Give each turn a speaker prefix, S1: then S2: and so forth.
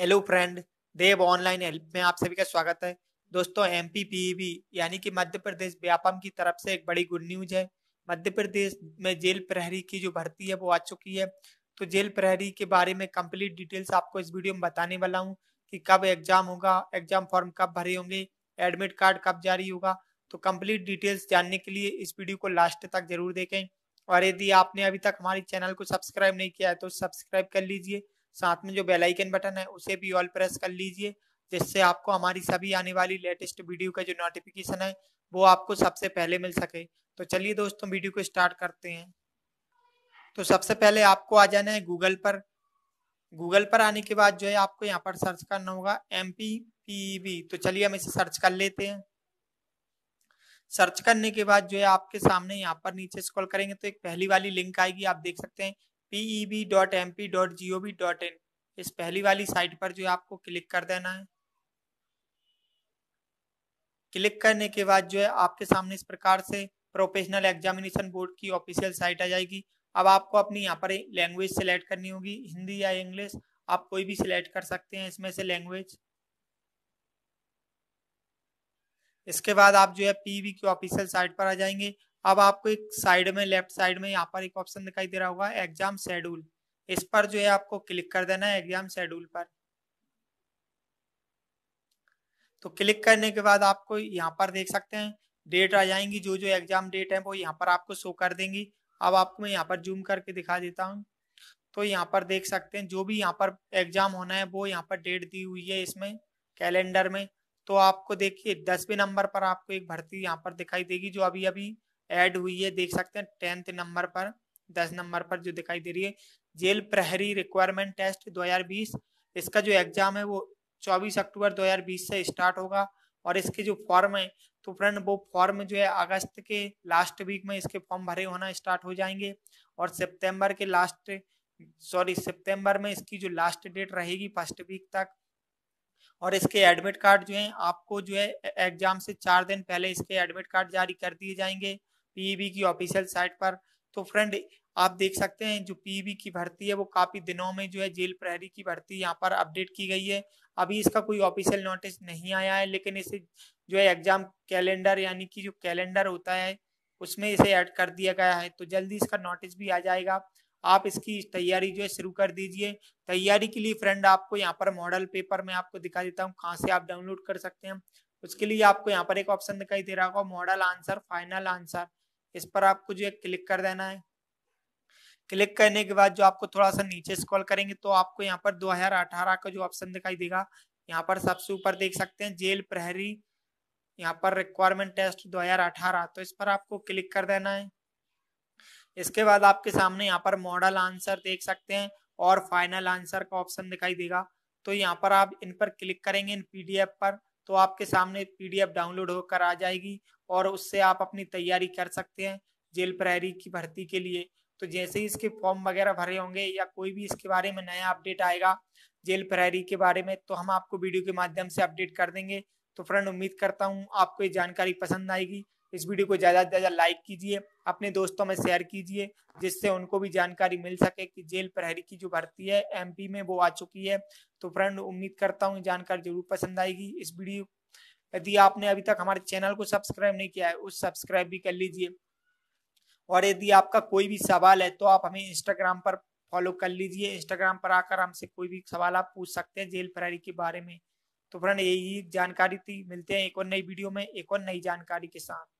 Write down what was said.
S1: hello friend Dev online help में आप सभी का स्वागत है दोस्तों एम पी e यानी कि मध्य प्रदेश व्यापम की तरफ से एक बड़ी गुड न्यूज है मध्य प्रदेश में जेल प्रहरी की जो भर्ती है वो आ चुकी है तो जेल प्रहरी के बारे में कंप्लीट डिटेल्स आपको इस वीडियो में बताने वाला हूँ कि कब एग्जाम होगा एग्जाम फॉर्म कब भरे होंगे एडमिट कार्ड कब जारी होगा तो कंप्लीट डिटेल्स जानने के लिए इस वीडियो को लास्ट तक जरूर देखें और यदि आपने अभी तक हमारे चैनल को सब्सक्राइब नहीं किया है तो सब्सक्राइब कर लीजिए साथ में जो बेल आइकन बटन है उसे भी ऑल प्रेस कर लीजिए जिससे आपको हमारी सभी आने वाली लेटेस्ट वीडियो का जो नोटिफिकेशन है वो आपको सबसे पहले मिल सके तो चलिए दोस्तों वीडियो को स्टार्ट करते हैं तो सबसे पहले आपको आ जाना है गूगल पर गूगल पर आने के बाद जो है आपको यहाँ पर सर्च करना होगा एम पी पी बी तो चलिए हम इसे सर्च कर लेते हैं सर्च करने के बाद जो है आपके सामने यहाँ पर नीचे स्क्रॉल करेंगे तो एक पहली वाली लिंक आएगी आप देख सकते हैं peb.mp.gov.in इस पहली वाली साइट पर जो आपको क्लिक कर देना है क्लिक करने के बाद जो है आपके सामने इस प्रकार से प्रोफेशनल एग्जामिनेशन बोर्ड की ऑफिशियल साइट आ जाएगी अब आपको अपनी यहाँ पर लैंग्वेज सेलेक्ट करनी होगी हिंदी या इंग्लिश आप कोई भी सिलेक्ट कर सकते हैं इसमें से लैंग्वेज इसके बाद आप जो है पीवी की ऑफिशियल साइट पर आ जाएंगे अब आपको एक साइड में लेफ्ट साइड में यहाँ पर एक ऑप्शन दिखाई दे रहा होगा एग्जाम शेड्यूल इस पर जो है आपको क्लिक कर देना है एग्जाम शेड्यूल पर तो क्लिक करने के बाद आपको यहाँ पर देख सकते हैं डेट आ जाएंगी जो जो एग्जाम डेट है वो यहाँ पर आपको शो कर देंगी अब आपको मैं यहाँ पर जूम करके दिखा देता हूँ तो यहाँ पर देख सकते हैं जो भी यहाँ पर एग्जाम होना है वो यहाँ पर डेट दी हुई है इसमें कैलेंडर में तो आपको देखिए दसवें नंबर पर आपको एक भर्ती यहाँ पर दिखाई देगी जो अभी अभी ऐड हुई है देख सकते हैं टेंथ नंबर पर दस नंबर पर जो दिखाई दे रही है जेल प्रहरी रिक्वायरमेंट टेस्ट 2020 इसका जो एग्जाम है वो 24 अक्टूबर 2020 से स्टार्ट होगा और इसके जो फॉर्म है तो फ्रेंड वो फॉर्म जो है अगस्त के लास्ट वीक में इसके फॉर्म भरे होना स्टार्ट हो जाएंगे और सितंबर के लास्ट सॉरी सितंबर में इसकी जो लास्ट डेट रहेगी फर्स्ट वीक तक और इसके एडमिट कार्ड जो है आपको जो है एग्जाम से चार दिन पहले इसके एडमिट कार्ड जारी कर दिए जाएंगे पीईबी e की ऑफिशियल साइट पर तो फ्रेंड आप देख सकते हैं जो पीईबी e की भर्ती है वो काफ़ी दिनों में जो है जेल प्रहरी की भर्ती यहाँ पर अपडेट की गई है अभी इसका कोई ऑफिशियल नोटिस नहीं आया है लेकिन इसे जो है एग्जाम कैलेंडर यानी कि जो कैलेंडर होता है उसमें इसे ऐड कर दिया गया है तो जल्दी इसका नोटिस भी आ जाएगा आप इसकी तैयारी जो है शुरू कर दीजिए तैयारी के लिए फ्रेंड आपको यहाँ पर मॉडल पेपर में आपको दिखा देता हूँ कहाँ से आप डाउनलोड कर सकते हैं उसके लिए आपको यहाँ पर एक ऑप्शन दिखाई दे रहा होगा मॉडल आंसर फाइनल आंसर इस पर आपको जो है क्लिक कर देना है क्लिक करने के बाद जो आपको थोड़ा सा नीचे स्क्रॉल करेंगे तो आपको यहाँ पर 2018 का जो ऑप्शन दिखाई देगा यहाँ पर सबसे ऊपर देख सकते हैं जेल प्रहरी यहाँ पर रिक्वायरमेंट टेस्ट 2018 तो इस पर आपको क्लिक कर देना है इसके बाद आपके सामने यहाँ पर मॉडल आंसर देख सकते हैं और फाइनल आंसर का ऑप्शन दिखाई देगा तो यहाँ पर आप इन पर क्लिक करेंगे इन पीडीएफ पर तो आपके सामने पीडीएफ डाउनलोड होकर आ जाएगी और उससे आप अपनी तैयारी कर सकते हैं जेल प्रहरी की भर्ती के लिए तो जैसे ही इसके फॉर्म वगैरह भरे होंगे या कोई भी इसके बारे में नया अपडेट आएगा जेल प्रहरी के बारे में तो हम आपको वीडियो के माध्यम से अपडेट कर देंगे तो फ्रेंड उम्मीद करता हूँ आपको ये जानकारी पसंद आएगी इस वीडियो को ज़्यादा से ज़्यादा लाइक कीजिए अपने दोस्तों में शेयर कीजिए जिससे उनको भी जानकारी मिल सके कि जेल प्रहरी की जो भर्ती है एमपी में वो आ चुकी है तो फ्रेंड उम्मीद करता हूँ जानकारी जरूर पसंद आएगी इस वीडियो यदि आपने अभी तक हमारे चैनल को सब्सक्राइब नहीं किया है उस सब्सक्राइब भी कर लीजिए और यदि आपका कोई भी सवाल है तो आप हमें इंस्टाग्राम पर फॉलो कर लीजिए इंस्टाग्राम पर आकर हमसे कोई भी सवाल आप पूछ सकते हैं जेल प्रहरी के बारे में तो फ्रेंड यही जानकारी थी मिलते हैं एक और नई वीडियो में एक और नई जानकारी के साथ